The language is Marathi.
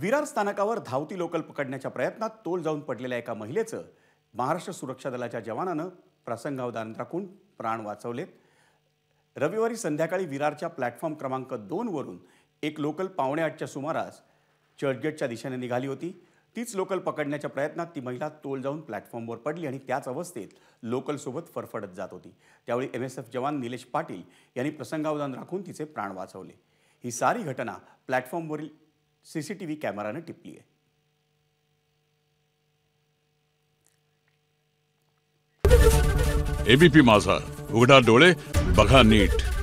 विरार स्थानकावर धावती लोकल पकडण्याच्या प्रयत्नात तोल जाऊन पडलेल्या एका महिलेचं महाराष्ट्र सुरक्षा दलाच्या जवानानं प्रसंगावधान राखून प्राण वाचवलेत रविवारी संध्याकाळी विरारच्या प्लॅटफॉर्म क्रमांक दोनवरून एक लोकल पावणे आठच्या सुमारास चर्चगेटच्या दिशेने निघाली होती तीच लोकल पकडण्याच्या प्रयत्नात ती महिला तोल जाऊन प्लॅटफॉर्मवर पडली आणि त्याच अवस्थेत लोकलसोबत फरफडत जात होती त्यावेळी एम एस एफ जवान निलेश पाटील यांनी प्रसंगावधान राखून तिचे प्राण वाचवले ही सारी घटना प्लॅटफॉर्मवरील सीसीटीव्ही सी टी व्ही कॅमेरानं टिपली आहे एबीपी माझा उघडा डोळे बघा नीट